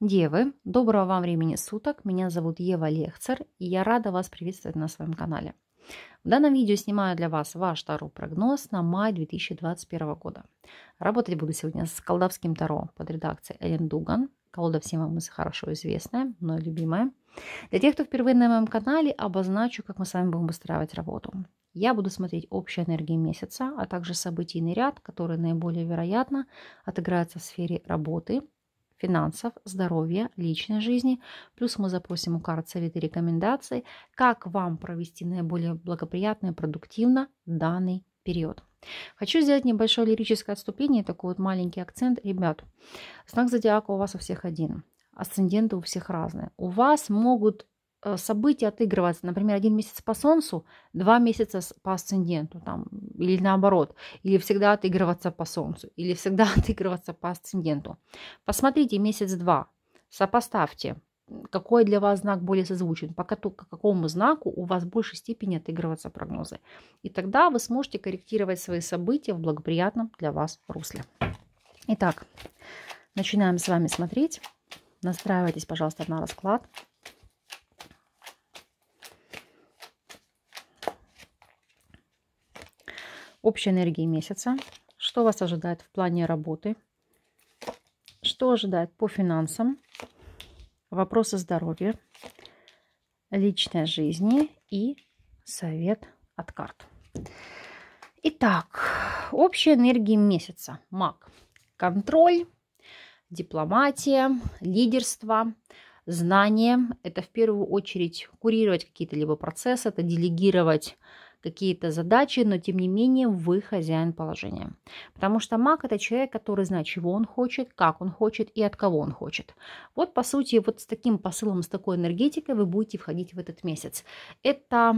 Девы, доброго вам времени суток. Меня зовут Ева Лехцер, и я рада вас приветствовать на своем канале. В данном видео снимаю для вас ваш Таро-прогноз на май 2021 года. Работать буду сегодня с колдовским Таро под редакцией Элен Дуган. Колода всем вам хорошо известная, но любимая. Для тех, кто впервые на моем канале, обозначу, как мы с вами будем выстраивать работу. Я буду смотреть общие энергии месяца, а также событийный ряд, который наиболее вероятно отыграется в сфере работы, финансов, здоровья, личной жизни. Плюс мы запросим у карт советы и рекомендации, как вам провести наиболее благоприятно и продуктивно данный период. Хочу сделать небольшое лирическое отступление, такой вот маленький акцент. Ребят, знак зодиака у вас у всех один. Асценденты у всех разные. У вас могут Э, события отыгрываться. Например, один месяц по Солнцу, два месяца по асценденту, там, или наоборот, или всегда отыгрываться по Солнцу, или всегда отыгрываться по асценденту. Посмотрите месяц-два, сопоставьте, какой для вас знак более созвучен, по какому знаку у вас в большей степени отыгрываются прогнозы. И тогда вы сможете корректировать свои события в благоприятном для вас русле. Итак, начинаем с вами смотреть. Настраивайтесь, пожалуйста, на расклад. общей энергии месяца, что вас ожидает в плане работы, что ожидает по финансам, вопросы здоровья, личной жизни и совет от карт. Итак, общая энергия месяца. Маг. Контроль, дипломатия, лидерство, знание. Это в первую очередь курировать какие-то либо процессы, это делегировать какие-то задачи, но тем не менее вы хозяин положения. Потому что маг – это человек, который знает, чего он хочет, как он хочет и от кого он хочет. Вот, по сути, вот с таким посылом, с такой энергетикой вы будете входить в этот месяц. Это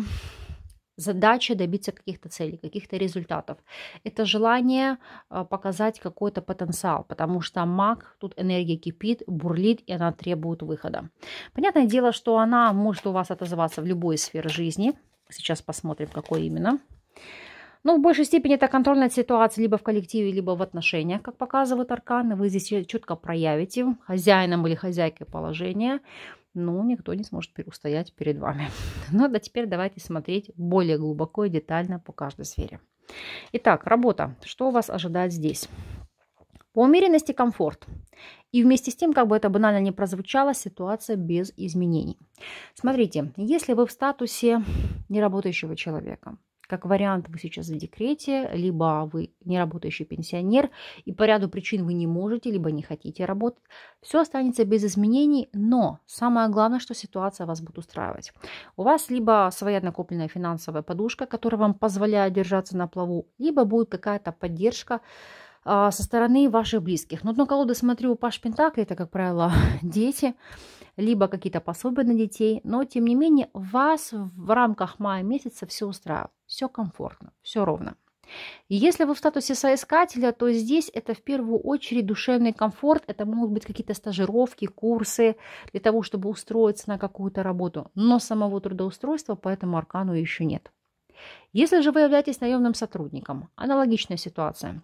задача добиться каких-то целей, каких-то результатов. Это желание а, показать какой-то потенциал, потому что маг, тут энергия кипит, бурлит, и она требует выхода. Понятное дело, что она может у вас отозваться в любой сфере жизни – Сейчас посмотрим, какой именно. Ну, в большей степени это контроль над ситуацией либо в коллективе, либо в отношениях, как показывают арканы. Вы здесь четко проявите хозяином или хозяйкой положения. Ну, никто не сможет устоять перед вами. Ну, да теперь давайте смотреть более глубоко и детально по каждой сфере. Итак, работа. Что вас ожидает здесь? По умеренности комфорт. И вместе с тем, как бы это банально не прозвучало, ситуация без изменений. Смотрите, если вы в статусе неработающего человека, как вариант, вы сейчас в декрете, либо вы неработающий пенсионер, и по ряду причин вы не можете, либо не хотите работать. Все останется без изменений, но самое главное, что ситуация вас будет устраивать. У вас либо своя накопленная финансовая подушка, которая вам позволяет держаться на плаву, либо будет какая-то поддержка, а, со стороны ваших близких. Ну, но на колоды, смотрю, Паш Пентакли, это, как правило, дети, либо какие-то пособия на детей. Но, тем не менее, вас в рамках мая месяца все устраивает, все комфортно, все ровно. если вы в статусе соискателя, то здесь это в первую очередь душевный комфорт, это могут быть какие-то стажировки, курсы для того, чтобы устроиться на какую-то работу, но самого трудоустройства по этому аркану еще нет. Если же вы являетесь наемным сотрудником, аналогичная ситуация.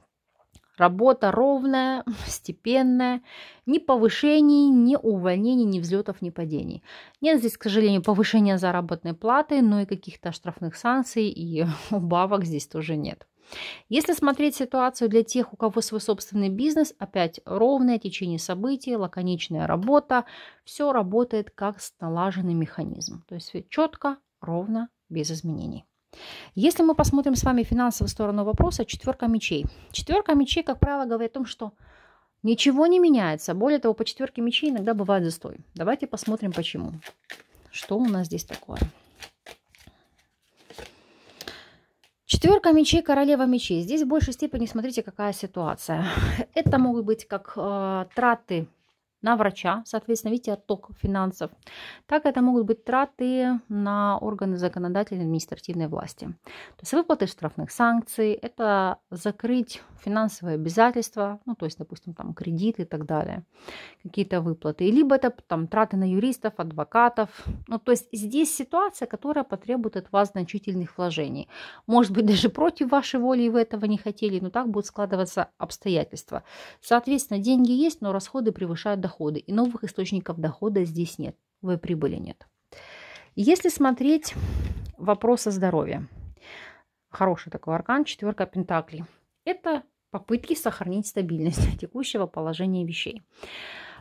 Работа ровная, степенная, ни повышений, ни увольнений, ни взлетов, ни падений. Нет здесь, к сожалению, повышения заработной платы, но и каких-то штрафных санкций и убавок здесь тоже нет. Если смотреть ситуацию для тех, у кого свой собственный бизнес, опять ровное течение событий, лаконичная работа, все работает как налаженный механизм. То есть четко, ровно, без изменений. Если мы посмотрим с вами финансовую сторону вопроса, четверка мечей. Четверка мечей, как правило, говорит о том, что ничего не меняется. Более того, по четверке мечей иногда бывает застой. Давайте посмотрим, почему. Что у нас здесь такое? Четверка мечей, королева мечей. Здесь в большей степени смотрите, какая ситуация. Это могут быть как э, траты на врача, соответственно, видите, отток финансов. Так это могут быть траты на органы законодательной и административной власти. То есть выплаты штрафных санкций, это закрыть финансовые обязательства, ну, то есть, допустим, там кредиты и так далее, какие-то выплаты. Либо это там траты на юристов, адвокатов. Ну, то есть здесь ситуация, которая потребует от вас значительных вложений. Может быть, даже против вашей воли и вы этого не хотели, но так будут складываться обстоятельства. Соответственно, деньги есть, но расходы превышают доходы и новых источников дохода здесь нет, вы прибыли нет. Если смотреть вопрос о здоровье, хороший такой аркан, четверка пентаклей, это попытки сохранить стабильность текущего положения вещей.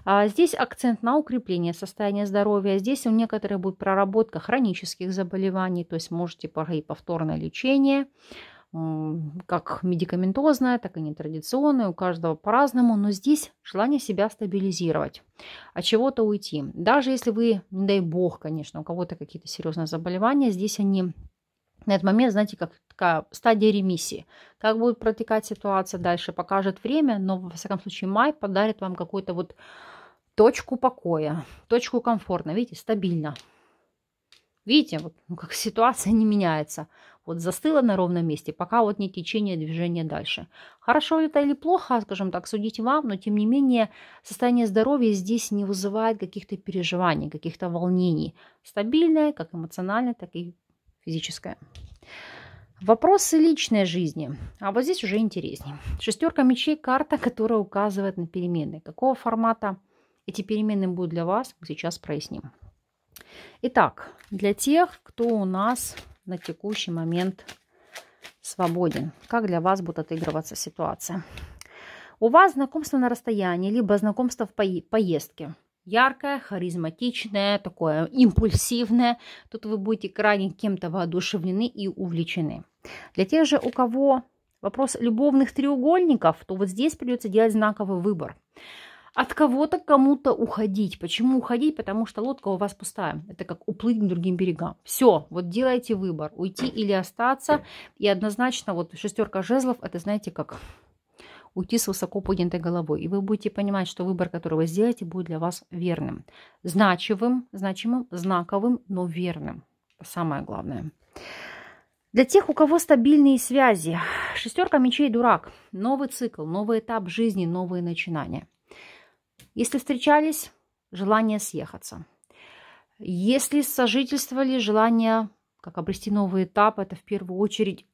А здесь акцент на укрепление состояния здоровья. Здесь у некоторых будет проработка хронических заболеваний, то есть можете пройти типа, повторное лечение, как медикаментозная, так и нетрадиционная, у каждого по-разному, но здесь желание себя стабилизировать, от чего-то уйти. Даже если вы, не дай бог, конечно, у кого-то какие-то серьезные заболевания, здесь они на этот момент, знаете, как такая стадия ремиссии. Как будет протекать ситуация дальше, покажет время, но, во всяком случае, май подарит вам какую-то вот точку покоя, точку комфортно, видите, стабильно. Видите, вот ну, как ситуация не меняется. Вот застыла на ровном месте, пока вот не течение движения дальше. Хорошо это или плохо, скажем так, судить вам, но тем не менее состояние здоровья здесь не вызывает каких-то переживаний, каких-то волнений. Стабильное, как эмоциональное, так и физическое. Вопросы личной жизни. А вот здесь уже интереснее. Шестерка мечей – карта, которая указывает на перемены. Какого формата эти перемены будут для вас, мы сейчас проясним. Итак, для тех, кто у нас на текущий момент свободен, как для вас будет отыгрываться ситуация? У вас знакомство на расстоянии, либо знакомство в поездке. Яркое, харизматичное, такое импульсивное. Тут вы будете крайне кем-то воодушевлены и увлечены. Для тех же, у кого вопрос любовных треугольников, то вот здесь придется делать знаковый выбор от кого-то кому-то уходить. Почему уходить? Потому что лодка у вас пустая. Это как уплыть к другим берегам. Все, вот делайте выбор, уйти или остаться. И однозначно вот шестерка жезлов, это знаете как уйти с высоко поднятой головой. И вы будете понимать, что выбор, который вы сделаете, будет для вас верным. Значивым, значимым, знаковым, но верным. Самое главное. Для тех, у кого стабильные связи, шестерка мечей дурак, новый цикл, новый этап жизни, новые начинания. Если встречались, желание съехаться. Если сожительствовали, желание, как обрести новый этап, это в первую очередь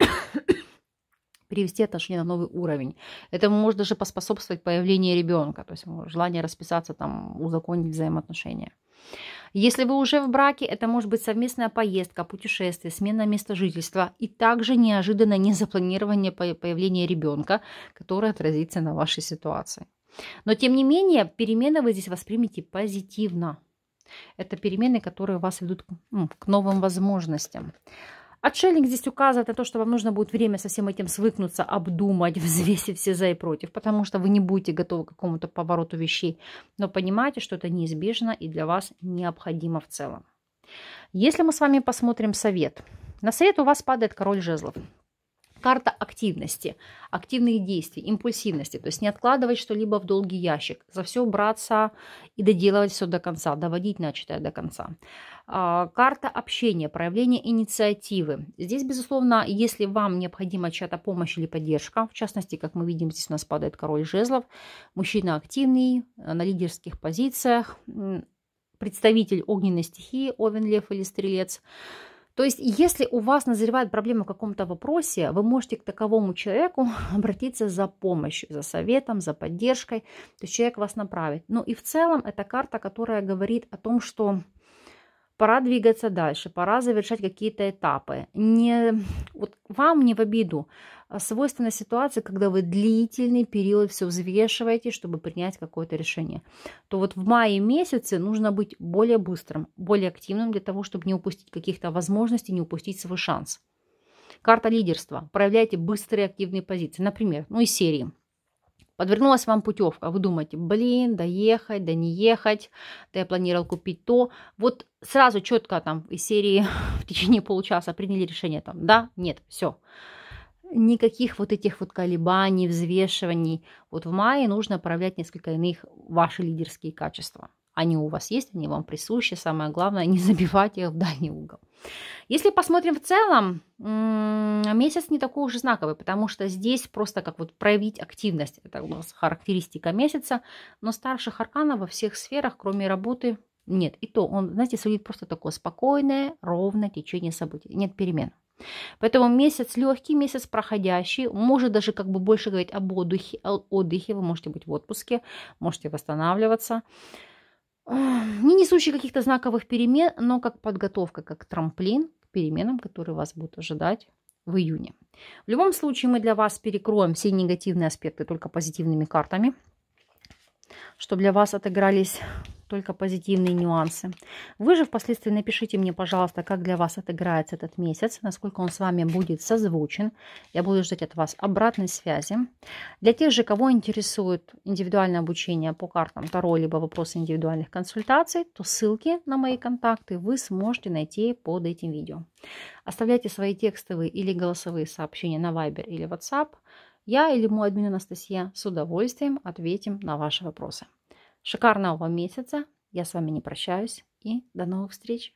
перевести отношения на новый уровень. Это может даже поспособствовать появлению ребенка, то есть желание расписаться, там, узаконить взаимоотношения. Если вы уже в браке, это может быть совместная поездка, путешествие, смена места жительства и также неожиданное незапланированное появление ребенка, которое отразится на вашей ситуации. Но, тем не менее, перемены вы здесь воспримете позитивно. Это перемены, которые вас ведут ну, к новым возможностям. Отшельник здесь указывает на то, что вам нужно будет время со всем этим свыкнуться, обдумать, взвесить все за и против, потому что вы не будете готовы к какому-то повороту вещей, но понимаете, что это неизбежно и для вас необходимо в целом. Если мы с вами посмотрим совет. На совет у вас падает король жезлов. Карта активности, активных действий, импульсивности. То есть не откладывать что-либо в долгий ящик. За все браться и доделывать все до конца, доводить начатое до конца. А, карта общения, проявление инициативы. Здесь, безусловно, если вам необходима чья-то помощь или поддержка, в частности, как мы видим, здесь у нас падает король жезлов, мужчина активный, э, на лидерских позициях, представитель огненной стихии, овен, лев или стрелец – то есть, если у вас назревает проблема в каком-то вопросе, вы можете к таковому человеку обратиться за помощью, за советом, за поддержкой. То есть человек вас направит. Ну и в целом это карта, которая говорит о том, что пора двигаться дальше, пора завершать какие-то этапы. Не, вот вам не в обиду а, свойственна ситуация, когда вы длительный период все взвешиваете, чтобы принять какое-то решение, то вот в мае месяце нужно быть более быстрым, более активным для того, чтобы не упустить каких-то возможностей, не упустить свой шанс. Карта лидерства. Проявляйте быстрые активные позиции. Например, ну и серии. Подвернулась вам путевка, вы думаете, блин, доехать, да не ехать, да я планировал купить то. Вот сразу четко там из серии в течение получаса приняли решение там, да, нет, все никаких вот этих вот колебаний, взвешиваний. Вот в мае нужно проявлять несколько иных ваши лидерские качества. Они у вас есть, они вам присущи. Самое главное, не забивать их в дальний угол. Если посмотрим в целом, месяц не такой уж знаковый, потому что здесь просто как вот проявить активность. Это у нас характеристика месяца. Но старших арканов во всех сферах, кроме работы, нет. И то он, знаете, судит просто такое спокойное, ровное течение событий. Нет перемен. Поэтому месяц легкий, месяц проходящий, может даже как бы больше говорить об отдыхе, о отдыхе, вы можете быть в отпуске, можете восстанавливаться. Не несущий каких-то знаковых перемен, но как подготовка, как трамплин к переменам, которые вас будут ожидать в июне. В любом случае мы для вас перекроем все негативные аспекты только позитивными картами, чтобы для вас отыгрались только позитивные нюансы. Вы же впоследствии напишите мне, пожалуйста, как для вас отыграется этот месяц, насколько он с вами будет созвучен. Я буду ждать от вас обратной связи. Для тех же, кого интересует индивидуальное обучение по картам Таро, либо вопросы индивидуальных консультаций, то ссылки на мои контакты вы сможете найти под этим видео. Оставляйте свои текстовые или голосовые сообщения на Viber или WhatsApp. Я или мой админ Анастасия с удовольствием ответим на ваши вопросы. Шикарного вам месяца. Я с вами не прощаюсь и до новых встреч.